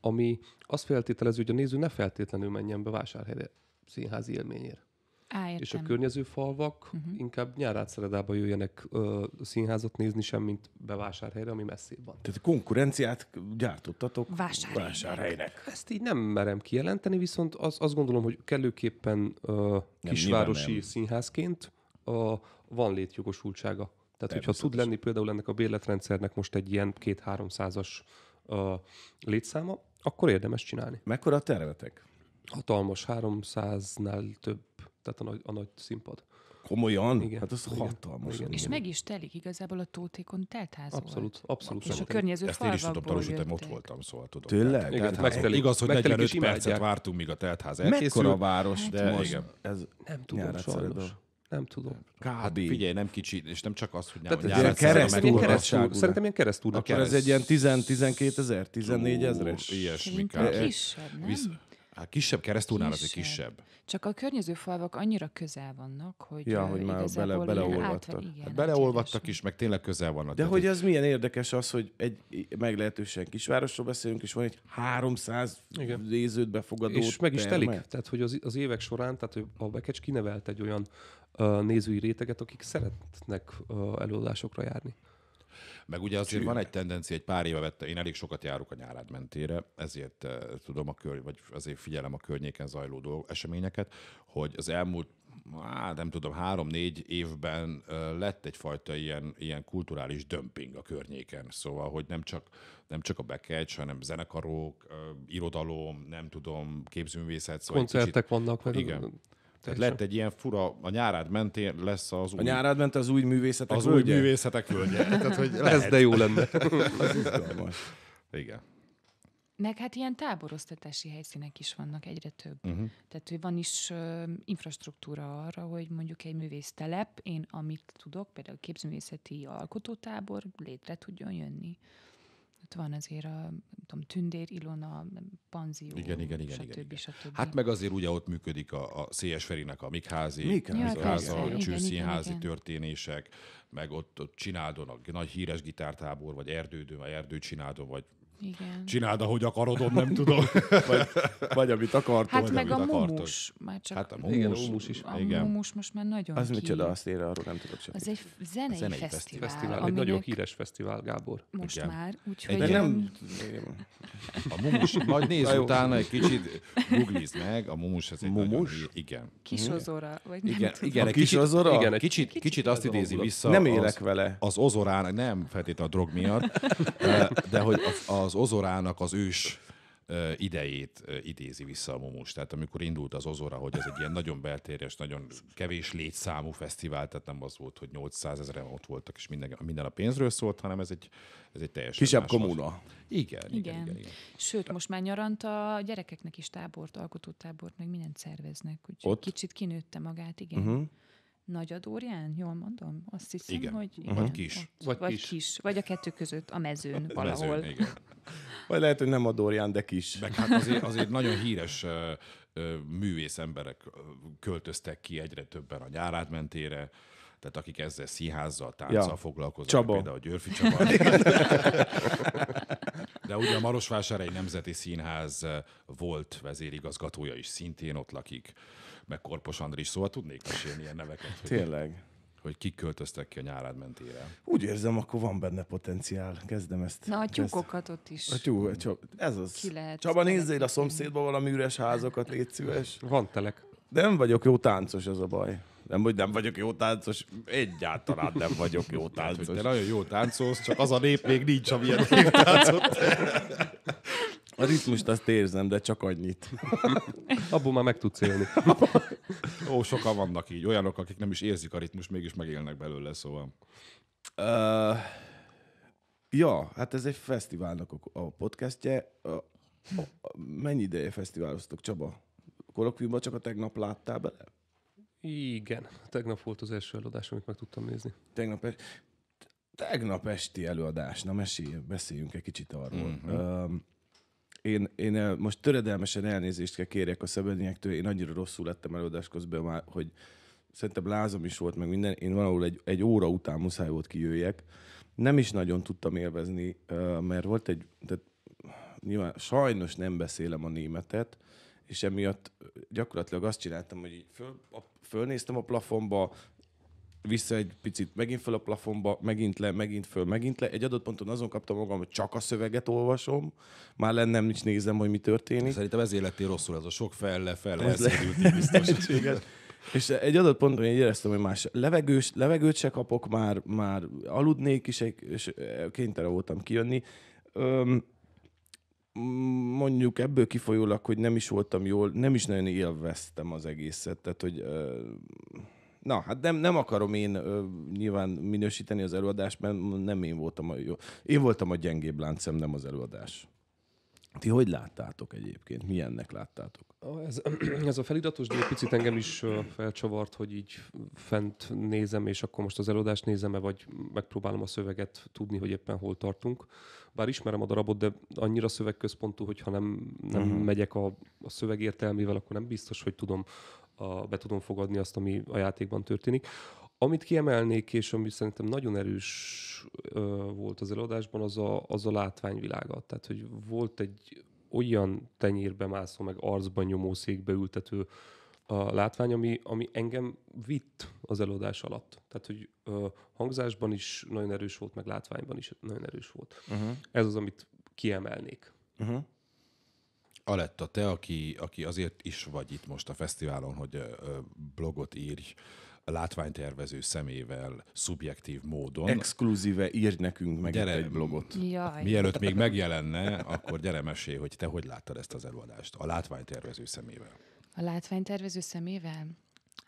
ami azt feltételező, hogy a néző ne feltétlenül menjen be vásárhelyre színházi élményért. Á, értem. És a környező falvak uh-huh. inkább nyárátszeredába jöjjenek ö, színházat nézni, semmint bevásárhelyre, ami messzébb van. Tehát konkurenciát gyártottatok vásárhelynek. vásárhelynek. Ezt így nem merem kijelenteni, viszont az, azt gondolom, hogy kellőképpen ö, kisvárosi nem, színházként ö, van létjogosultsága tehát, hogyha tud lenni például ennek a bérletrendszernek most egy ilyen két-háromszázas uh, létszáma, akkor érdemes csinálni. Mekkora a tervetek? Hatalmas, 300-nál több, tehát a nagy, a nagy színpad. Komolyan? Igen. Hát ez igen. hatalmas. Igen. És meg is telik igazából a tótékon teltház Abszolút, abszolút. És a környező Ezt én is tudom tanulni, ott voltam, szóval tudom. Tényleg? Igen, hát, megtelik, igaz, hogy 45 percet vártunk, míg a teltház elkészül. Mekkora város? De hát most igen. Ez nem tudom, sajnos. Nem tudom. Kb. Hát figyelj, nem kicsi, és nem csak az, hogy nem Tehát ilyen keresztúr, keresztúr, szerintem ilyen keresztúr. Akkor ez egy ilyen 10-12 ezer, 14 ezeres. Ilyesmi kár. Kisebb, nem? Visz, Hát kisebb, Keresztúrnál kisebb. azért kisebb. Csak a környező falvak annyira közel vannak, hogy Ja, hogy már bele, beleolvadtak. Átva, igen, hát, hát beleolvadtak is, meg tényleg közel vannak. De hogy ez milyen érdekes az, hogy egy meglehetősen kisvárosról beszélünk, és van egy 300 igen. nézőt befogadó És meg is telik. Tehát, hogy az, az évek során, tehát a Bekecs kinevelt egy olyan uh, nézői réteget, akik szeretnek uh, előadásokra járni. Meg ugye azért Csű. van egy tendencia, egy pár éve vette, én elég sokat járok a nyárád mentére, ezért eh, tudom a kör, vagy azért figyelem a környéken zajló dolg, eseményeket, hogy az elmúlt Á, nem tudom, három-négy évben eh, lett egyfajta ilyen, ilyen kulturális dömping a környéken. Szóval, hogy nem csak, nem csak a bekecs, hanem zenekarok, eh, irodalom, nem tudom, képzőművészet. Szóval Koncertek kicsit, vannak. Meg igen, tehát Én lett egy ilyen fura, a nyárád mentén lesz az új... A nyárád ment az új művészetek Az völgye. új művészetek völgye. <laughs> Tehát, hogy lehet. Ez de jó lenne. <laughs> az Igen. Meg hát ilyen táboroztatási helyszínek is vannak egyre több. Uh-huh. Tehát hogy van is ö, infrastruktúra arra, hogy mondjuk egy művésztelep, én amit tudok, például képzőművészeti alkotótábor létre tudjon jönni ott van azért a nem tudom, Tündér Ilona, Panzió, igen, igen, igen, stb. Igen, igen. stb. Hát meg azért ugye ott működik a, a C.S. Ferinek a Mikházi, Mikházi, Mikházi a csőszínházi történések, meg ott, ott csináldon a nagy híres gitártábor, vagy Erdődön, a Erdőcsináldon, vagy igen. Csináld, ahogy akarod, nem tudom. <laughs> vagy, vagy amit akartál. Hát meg a mumus. Már csak hát a mumus, igen, a mumus is. A igen. mumus most már nagyon Az ki... micsoda, azt ér arról nem tudok semmit. Az egy zenei, zenei fesztivál. fesztivál aminek... Egy nagyon híres fesztivál, Gábor. Most igen. már, úgyhogy... nem... A mumus, <laughs> majd nézz utána egy kicsit, googlizd meg, a mumus az egy mumus? Nagyon, igen. Mhm. Kisozora, mhm. vagy nem igen, tudom. Igen, a kis ozora? Igen, egy kicsit, kicsit, kicsit azt idézi vissza. Nem élek vele. Az ozorán, nem feltétlenül a drog miatt, de hogy az az Ozorának az ős idejét idézi vissza a Mumus. Tehát amikor indult az Ozora, hogy ez egy ilyen nagyon beltérjes, nagyon kevés létszámú fesztivál, tehát nem az volt, hogy 800 ezeren ott voltak, és minden, minden a pénzről szólt, hanem ez egy, ez egy teljesen Kisebb komuna. Igen, igen, igen, igen, igen. Sőt, most már nyarant a gyerekeknek is tábort, alkotótábort, meg mindent szerveznek, úgyhogy kicsit kinőtte magát, igen. Uh-huh. Nagy Dórián, jól mondom? Azt hiszem, igen. hogy... Mhm. Igen. Vagy kis. Ott, vagy, vagy kis. kis. Vagy a kettő között, a mezőn valahol. Mezőn, igen. <laughs> Vagy lehet, hogy nem Dórián, de kis. Meg hát azért, azért nagyon híres művész emberek költöztek ki egyre többen a nyárátmentére, tehát akik ezzel színházzal, tánccal ja. foglalkoznak, Csaba. például Györfi Csaba. <laughs> De ugye a Marosvásárhely Nemzeti Színház volt vezérigazgatója is, szintén ott lakik meg Korpos Andris, szóval tudnék mesélni ilyen neveket. Hogy Tényleg. Hogy kik költöztek ki a nyárád mentére. Úgy érzem, akkor van benne potenciál. Kezdem ezt. Na, a tyúkokat ezt. ott is. A tyú, csa, ez az. Ki lehet Csaba, nézzél a szomszédban valami üres házakat, légy szíves. Van telek. De nem vagyok jó táncos, az a baj. Nem, hogy nem vagyok jó táncos, egyáltalán nem vagyok jó táncos. te nagyon jó táncolsz, csak az a nép még nincs, amilyen táncot. <laughs> A ritmust azt érzem, de csak annyit. <laughs> Abból már meg tudsz élni. Ó, sokan vannak így. Olyanok, akik nem is érzik a ritmust, mégis megélnek belőle, szóval. Uh, ja, hát ez egy fesztiválnak a podcastje. Uh, uh, mennyi ideje fesztiváloztok, Csaba? Kolokvimba csak a tegnap láttál bele? Igen, tegnap volt az első előadás, amit meg tudtam nézni. Tegnap, es- tegnap esti előadás, na mesélj, beszéljünk egy kicsit arról. uh mhm. huh én, én eh, most töredelmesen elnézést kell kérjek a szebedényektől, én annyira rosszul lettem előadás közben már, hogy szerintem lázom is volt, meg minden. Én valahol egy, egy óra után muszáj volt kijöjjek. Nem is nagyon tudtam élvezni, eh, mert volt egy, tehát nyilván sajnos nem beszélem a németet, és emiatt gyakorlatilag azt csináltam, hogy így föl, a, fölnéztem a plafonba, vissza egy picit, megint föl a plafonba, megint le, megint föl, megint le. Egy adott ponton azon kaptam magam, hogy csak a szöveget olvasom, már lennem nincs nézem, hogy mi történik. Szerintem ez életi rosszul, az a sok fel, le, fel, ez le, biztos. <laughs> És egy adott ponton én éreztem, hogy más levegős, levegőt se kapok, már, már aludnék is, és kénytelen voltam kijönni. Öm, mondjuk ebből kifolyólag, hogy nem is voltam jól, nem is nagyon élveztem az egészet, tehát hogy öm, Na, hát nem, nem akarom én ö, nyilván minősíteni az előadást, mert nem én voltam a jó. Én voltam a gyengébb láncem, nem az előadás. Ti hogy láttátok egyébként? Milyennek láttátok? Ez, <clears throat> ez a feliratos, díj picit engem is felcsavart, hogy így fent nézem, és akkor most az előadást nézem-e, vagy megpróbálom a szöveget tudni, hogy éppen hol tartunk. Bár ismerem a darabot, de annyira szövegközpontú, hogy ha nem, nem uh-huh. megyek a, a szöveg értelmével, akkor nem biztos, hogy tudom a, be tudom fogadni azt, ami a játékban történik. Amit kiemelnék, és ami szerintem nagyon erős ö, volt az előadásban, az a, az a látványvilága. Tehát, hogy volt egy olyan tenyérbe mászó, meg arcban nyomó székbe ültető a látvány, ami, ami engem vitt az előadás alatt. Tehát, hogy ö, hangzásban is nagyon erős volt, meg látványban is nagyon erős volt. Uh-huh. Ez az, amit kiemelnék. Uh-huh. Aletta, te, aki, aki azért is vagy itt most a fesztiválon, hogy blogot írj, látványtervező szemével, szubjektív módon. Exkluzíve írj nekünk meg gyere, egy blogot. Jaj. Mielőtt még megjelenne, akkor gyere mesélj, hogy te hogy láttad ezt az előadást a látványtervező szemével. A látványtervező szemével?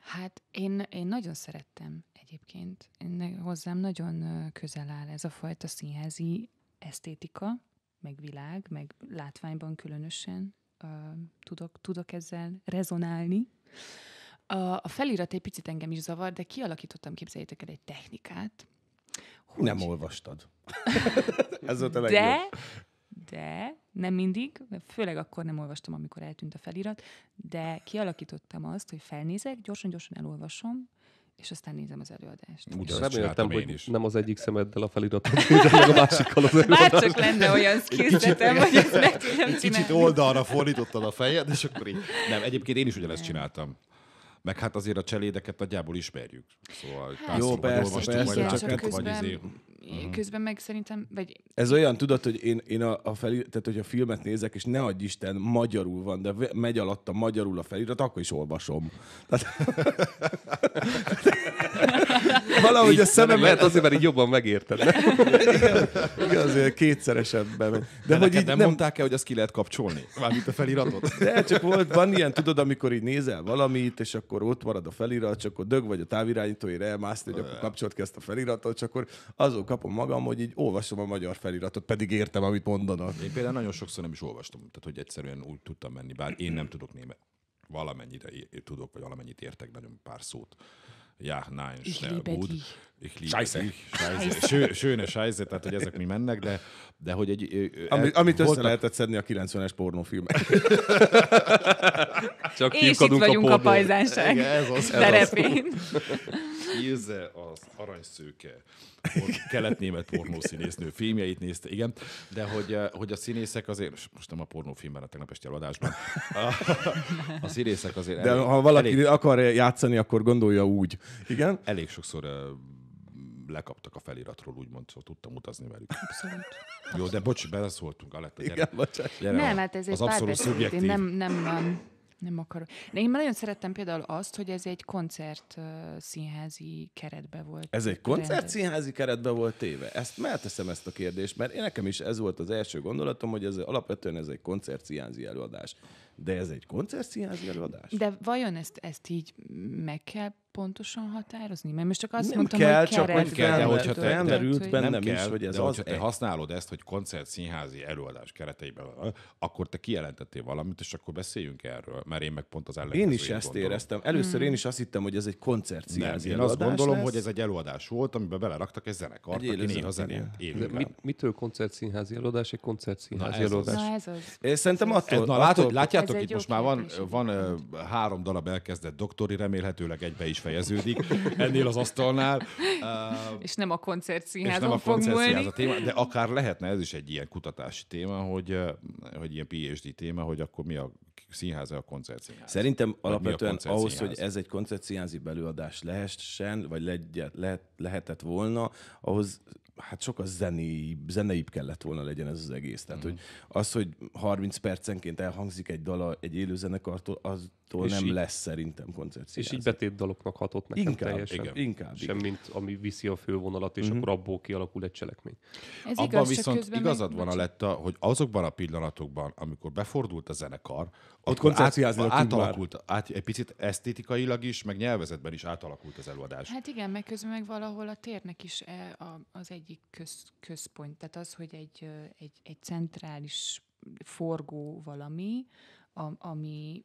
Hát én, én nagyon szerettem egyébként. Én, hozzám nagyon közel áll ez a fajta színházi esztétika, meg világ, meg látványban különösen uh, tudok, tudok ezzel rezonálni. A, a felirat egy picit engem is zavar, de kialakítottam, képzeljétek el, egy technikát. Hogy... Nem olvastad. <laughs> Ez volt a legjobb. De, de nem mindig, főleg akkor nem olvastam, amikor eltűnt a felirat, de kialakítottam azt, hogy felnézek, gyorsan-gyorsan elolvasom, és aztán nézem az előadást. Ugyanazt reméltem, hogy is. nem az egyik szemeddel a feliratot nézed, a másikkal az előadást. Már csak lenne olyan készletem, hogy ezt meg tudom csinálni. Kicsit oldalra fordítottad a fejed, és akkor így. Nem, egyébként én is ugyanezt csináltam. Meg hát azért a cselédeket nagyjából ismerjük. Szóval hát, jó, persze, persze, vagy persze, csak hát, vagy izé, uh-huh. közben meg szerintem... Vagy... Ez olyan, tudod, hogy én, én a, a felirat, tehát hogy a filmet nézek, és ne adj Isten, magyarul van, de megy a magyarul a felirat, akkor is olvasom. Tehát... <laughs> Valahogy így, a szemem... Mert azért, mert így jobban megérted. igen, igen, azért kétszeresebben. De, de hogy így nem, nem mondták el, hogy azt ki lehet kapcsolni? Mármint a feliratot? De csak volt, van ilyen, tudod, amikor így nézel valamit, és akkor ott marad a felirat, csak akkor dög vagy a távirányítóért elmászni, hogy akkor kapcsolt ki ezt a feliratot, csak akkor azok kapom magam, hogy így olvasom a magyar feliratot, pedig értem, amit mondanak. Én például nagyon sokszor nem is olvastam, tehát hogy egyszerűen úgy tudtam menni, bár én nem tudok német, valamennyire tudok, vagy valamennyit értek, nagyon pár szót. Ja, nein, ich schnell, liebe gut. Dich. Ich liebe Scheiße. dich. Scheiße. schöne Scheiße, tehát hogy ezek mi mennek, de, de hogy egy... Ami, el, amit voltak... össze lehetett szedni a 90-es pornófilmek. <laughs> Csak és itt vagyunk a, a pajzánság az, terepén. Ilze az aranyszőke kelet-német pornószínésznő filmjeit nézte, igen, de hogy, eh, hogy a színészek azért, most nem a pornófilmben, a tegnap este adásban, a, a színészek azért De elég, ha valaki elég, akar játszani, akkor gondolja úgy, igen? Elég sokszor eh, lekaptak a feliratról, úgymond, szóval tudtam utazni velük. Abszolút. Jó, de bocs, beleszóltunk, Aletta, gyere. Igen, Gyere, nem, hát ez az egy abszolút szubjektív. Nem, nem van. Nem akarok. De én nagyon szerettem például azt, hogy ez egy koncert színházi keretbe volt. Ez egy koncert színházi keretbe volt téve. Ezt melteszem ezt a kérdést, mert én nekem is ez volt az első gondolatom, hogy ez alapvetően ez egy koncert színházi előadás. De ez egy koncertszínházi előadás? De vajon ezt, ezt így meg kell pontosan határozni? Mert most csak azt nem mondtam, kell, hogy csak nem kell, de hogyha te emberült bennem nem kell, is, hogy ez de az... te használod ezt, hogy koncertszínházi előadás kereteiben akkor te kijelentettél valamit, és akkor beszéljünk erről, mert én meg pont az ellenkező. Én is ezt gondolom. éreztem. Először hmm. én is azt hittem, hogy ez egy koncertszínházi nem, én előadás azt gondolom, lesz. hogy ez egy előadás volt, amiben beleraktak egy zenekart, egy aki néha zenét mit, mitől koncertszínházi előadás? Egy koncertszínházi előadás. Szerintem attól... Látjátok, Srácok, itt most már van, van három darab elkezdett doktori, remélhetőleg egybe is fejeződik <laughs> ennél az asztalnál. és nem a koncertszínházon nem a koncertszínház a téma, de akár lehetne, ez is egy ilyen kutatási téma, hogy, hogy ilyen PhD téma, hogy akkor mi a színház a koncertszínház. Szerintem alapvetően ahhoz, hogy ez egy koncertszínházi belőadás lehessen, vagy legyen, lehet, lehetett volna, ahhoz hát sokkal zenéibb, zeneibb kellett volna legyen ez az egész. Tehát, mm. hogy az, hogy 30 percenként elhangzik egy dala egy élő zenekartól, aztól nem így, lesz szerintem koncertszínház. És így betét daloknak hatott nekem inkább, teljesen. Igen. Inkább. Sem igen. mint ami viszi a fővonalat, és mm akkor abból kialakul egy cselekmény. Ez Abban igaz, viszont igazad van a letta, hogy azokban a pillanatokban, amikor befordult a zenekar, ott koncepciázni át, átalakult, át, egy picit esztétikailag is, meg nyelvezetben is átalakult az előadás. Hát igen, meg közben meg valahol a térnek is e, az egyik köz, központ. Tehát az, hogy egy, egy, egy centrális forgó valami, a, ami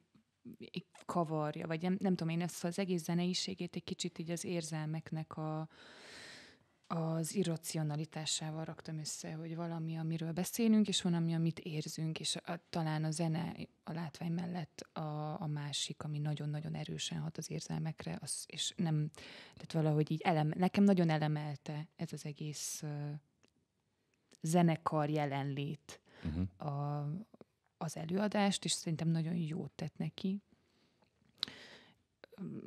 kavarja, vagy nem, nem tudom én ezt az egész zeneiségét egy kicsit így az érzelmeknek a, az irracionalitásával raktam össze, hogy valami, amiről beszélünk, és valami, amit érzünk, és a, talán a zene a látvány mellett a, a másik, ami nagyon-nagyon erősen hat az érzelmekre, az, és nem, tehát valahogy így elem, nekem nagyon elemelte ez az egész uh, zenekar jelenlét uh-huh. a, az előadást, és szerintem nagyon jót tett neki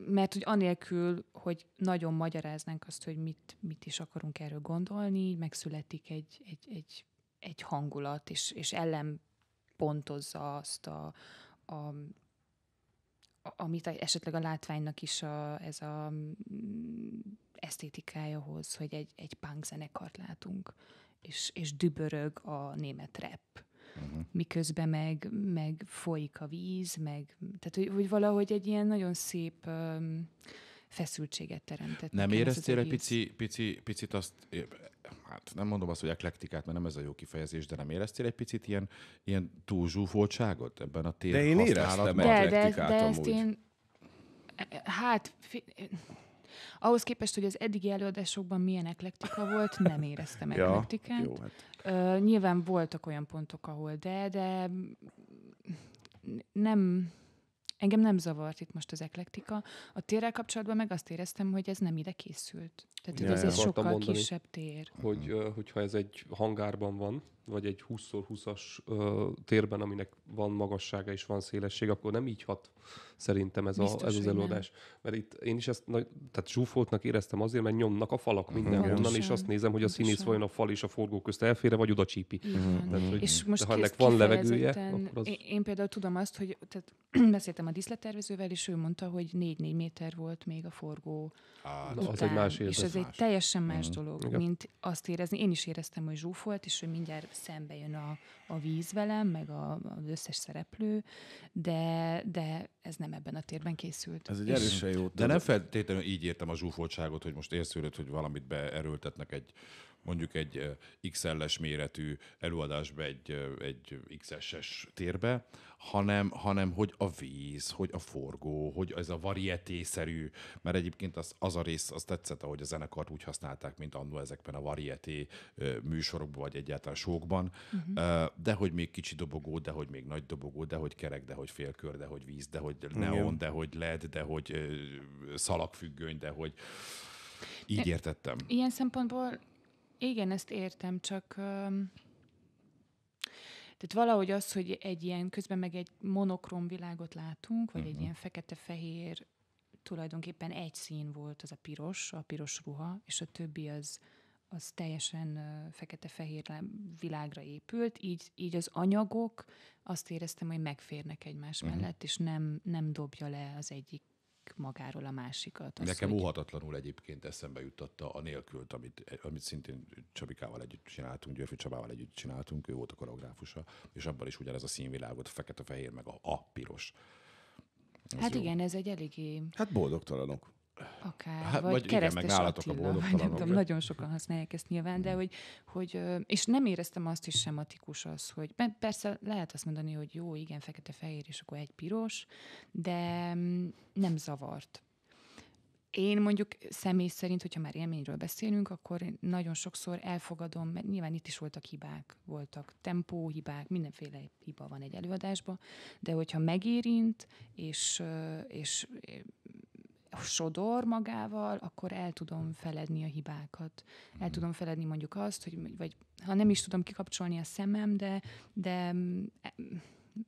mert hogy anélkül, hogy nagyon magyaráznánk azt, hogy mit, mit is akarunk erről gondolni, megszületik egy, egy, egy, egy hangulat, és, és pontozza azt a, a amit esetleg a látványnak is a, ez a mm, esztétikája hoz, hogy egy, egy punk zenekart látunk, és, és dübörög a német rap uh-huh. miközben meg, meg folyik a víz, meg, tehát hogy, hogy valahogy egy ilyen nagyon szép um, feszültséget teremtett. Nem éreztél egy pici, pici, picit azt, hát nem mondom azt, hogy eklektikát, mert nem ez a jó kifejezés, de nem éreztél egy picit ilyen, ilyen túlzsúfoltságot ebben a téren? De én éreztem de, de, de ezt én, hát, fi, ahhoz képest, hogy az eddigi előadásokban milyen eklektika volt, nem éreztem <laughs> ja, eklektikát. Jó, hát. uh, nyilván voltak olyan pontok, ahol de, de nem, Engem nem zavart itt most az eklektika. A térrel kapcsolatban meg azt éreztem, hogy ez nem ide készült. Tehát, ja, ez egy sokkal mondani, kisebb tér. Hogy, hm. hogyha ez egy hangárban van, vagy egy 20x20-as térben, aminek van magassága és van szélesség, akkor nem így hat szerintem ez, Biztos, a, ez az előadás. Nem. Mert itt én is ezt nagy, tehát zsúfoltnak éreztem azért, mert nyomnak a falak hm. mindenhonnan, és azt nézem, hogy a színész vajon a fal és a forgó közt elfére, vagy oda csípi. Hm. Tehát, hogy, és most ha ennek van levegője, akkor az... Én, én például tudom azt, hogy tehát <clears throat> beszéltem a díszlettervezővel, és ő mondta, hogy 4-4 méter volt még a forgó Á, után, az egy más érzés. és ez egy teljesen más mm. dolog, Igen. mint azt érezni. Én is éreztem, hogy zsúfolt, és hogy mindjárt szembe jön a, a víz velem, meg a, az összes szereplő, de, de ez nem ebben a térben készült. Ez egy erősen jó. De nem feltétlenül így értem a zsúfoltságot, hogy most érsz hogy valamit beerőltetnek egy mondjuk egy XL-es méretű előadásba egy, egy XS-es térbe, hanem, hanem hogy a víz, hogy a forgó, hogy ez a varietészerű, szerű mert egyébként az, az a rész, az tetszett, ahogy a zenekart úgy használták, mint annó ezekben a varieté műsorokban, vagy egyáltalán sókban, uh-huh. de hogy még kicsi dobogó, de hogy még nagy dobogó, de hogy kerek, de hogy félkör, de hogy víz, de hogy neon, de hogy led, de hogy szalagfüggöny, de hogy így értettem. Ilyen szempontból igen, ezt értem, csak... Um... Tehát valahogy az, hogy egy ilyen, közben meg egy monokrom világot látunk, vagy uh-huh. egy mhm. ilyen fekete-fehér, tulajdonképpen egy szín volt az a piros, a piros ruha, és a többi az, az teljesen fekete-fehér világra épült, így, így az anyagok azt éreztem, hogy megférnek egymás uh-huh. mellett, és nem, nem dobja le az egyik magáról a másikat. Az, Nekem hogy... óhatatlanul egyébként eszembe jutatta a nélkült, amit, amit szintén Csabikával együtt csináltunk, Györfi Csabával együtt csináltunk, ő volt a koreográfusa, és abban is ugyanez a színvilágot, a fekete-fehér, meg a, a piros. Ez hát jó. igen, ez egy eléggé... Hát boldogtalanok. Akár, hát, vagy, vagy keresztes igen, meg Attila, a vagy nem tudom, nagyon sokan használják ezt nyilván, de mm. hogy, hogy, és nem éreztem azt is sematikus az, hogy persze lehet azt mondani, hogy jó, igen, fekete-fehér, és akkor egy piros, de mm, nem zavart. Én mondjuk személy szerint, hogyha már élményről beszélünk, akkor nagyon sokszor elfogadom, mert nyilván itt is voltak hibák, voltak tempóhibák, mindenféle hiba van egy előadásban, de hogyha megérint, és, és sodor magával, akkor el tudom feledni a hibákat. El mhm. tudom feledni mondjuk azt, hogy vagy ha nem is tudom kikapcsolni a szemem, de, de mm,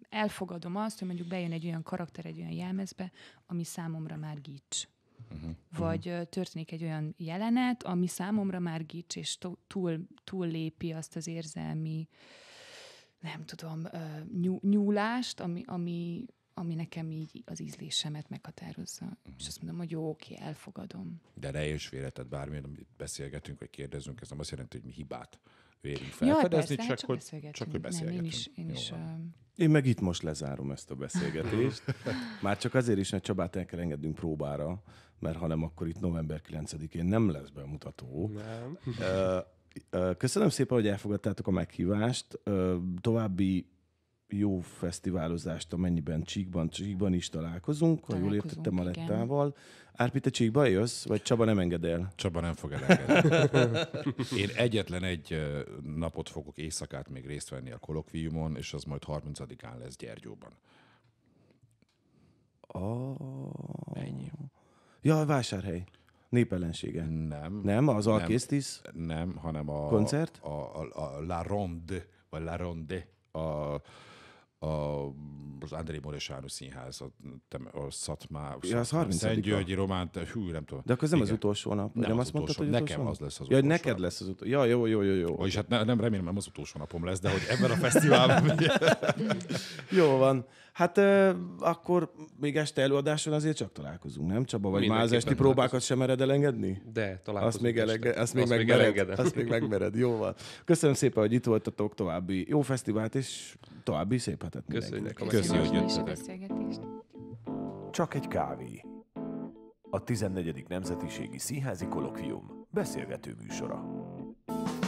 elfogadom azt, hogy mondjuk bejön egy olyan karakter egy olyan jelmezbe, ami számomra már gics. Mhm. Vagy mhm. történik egy olyan jelenet, ami számomra már gics, és túl, túl lépi azt az érzelmi, nem tudom, nyúlást, ami, ami, ami nekem így az ízlésemet meghatározza. Uh-huh. És azt mondom, hogy jó, oké, elfogadom. De ne is félre, tehát bármilyen, amit beszélgetünk, vagy kérdezünk, ez nem azt jelenti, hogy mi hibát vélünk felfedezni, ja, persze, csak, hát csak, hogy, csak hogy beszélgetünk. Nem, én is, én is Én meg itt most lezárom ezt a beszélgetést. <laughs> Már csak azért is, mert Csabát el kell engednünk próbára, mert ha nem, akkor itt november 9-én nem lesz bemutató. Nem. Köszönöm szépen, hogy elfogadtátok a meghívást. További jó fesztiválozást, amennyiben Csíkban, Csíkban is találkozunk, találkozunk ha jól értettem a lettával. Árpi, te Csíkba jössz, vagy Csaba nem enged el? Csaba nem fog elengedni. <laughs> Én egyetlen egy napot fogok éjszakát még részt venni a kolokviumon, és az majd 30-án lesz Gyergyóban. Oh. Ennyi. Ja, a vásárhely. Népellensége. Nem. Nem, az Alkésztis? Nem, nem, hanem a... Koncert? A, a, a La Ronde, vagy La Ronde, a a, az André Moresánu színház, a, a Szatmá, ja, az 30 Szentgyörgyi román, hű, nem tudom. De akkor ez nem Igen. az utolsó nap. Nem, nem az azt utolsó, mondtad, hogy Nekem az lesz az utolsó ja, neked lesz az utolsó. Ja, jó, jó, jó, jó. Vagyis hát ne, nem remélem, nem az utolsó napom lesz, de hogy ebben a fesztiválban. <laughs> jó van. Hát euh, akkor még este előadáson azért csak találkozunk, nem Csaba? Vagy már az esti próbákat sem mered elengedni? De, találkozunk Azt még, elege, azt még, azt megmered, még Azt még megmered, jó van. Köszönöm szépen, hogy itt voltatok, további jó fesztivált, és további szép ötletet Köszönjük, Köszönjük hogy jöttetek. Csak egy kávé. A 14. Nemzetiségi Színházi Kolokvium beszélgető műsora. thank you